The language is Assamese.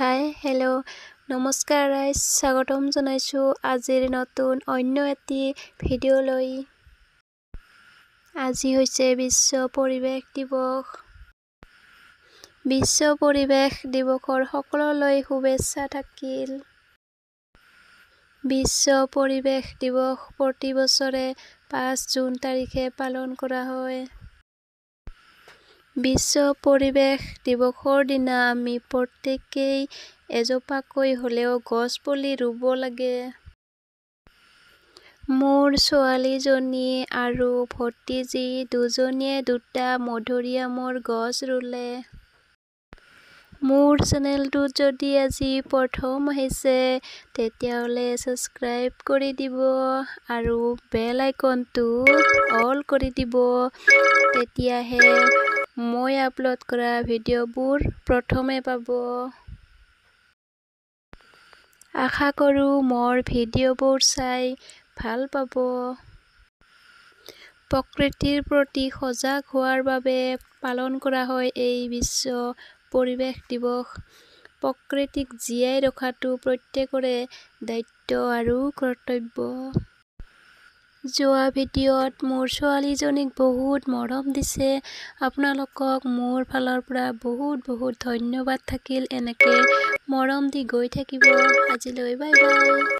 হাই হেল্ল' নমস্কাৰ ৰাইজ স্বাগতম জনাইছোঁ আজিৰ নতুন অন্য এটি ভিডিঅ'লৈ আজি হৈছে বিশ্ব পৰিৱেশ দিৱস বিশ্ব পৰিৱেশ দিৱসৰ সকলোলৈ শুভেচ্ছা থাকিল বিশ্ব পৰিৱেশ দিৱস প্ৰতি বছৰে পাঁচ জুন তাৰিখে পালন কৰা হয় বিশ্ব পৰিৱেশ দিৱসৰ দিনা আমি প্ৰত্যেকেই এজোপাকৈ হ'লেও গছপুলি ৰুব লাগে মোৰ ছোৱালীজনী আৰু ভতিজী দুজনীয়ে দুটা মধুৰিয়ামৰ গছ ৰুলে মোৰ চেনেলটোত যদি আজি প্ৰথম আহিছে তেতিয়াহ'লে ছাবস্ক্ৰাইব কৰি দিব আৰু বেল আইকনটো অল কৰি দিব তেতিয়াহে মই আপলোড কৰা ভিডিঅ'বোৰ প্ৰথমে পাব আশা কৰোঁ মোৰ ভিডিঅ'বোৰ চাই ভাল পাব প্ৰকৃতিৰ প্ৰতি সজাগ হোৱাৰ বাবে পালন কৰা হয় এই বিশ্ব পৰিৱেশ দিৱস প্ৰকৃতিক জীয়াই ৰখাটো প্ৰত্যেকৰে দায়িত্ব আৰু কৰ্তব্য যোৱা ভিডিঅ'ত মোৰ ছোৱালীজনীক বহুত মৰম দিছে আপোনালোকক মোৰ ফালৰ পৰা বহুত বহুত ধন্যবাদ থাকিল এনেকৈ মৰম দি গৈ থাকিব আজিলৈ বাই বাই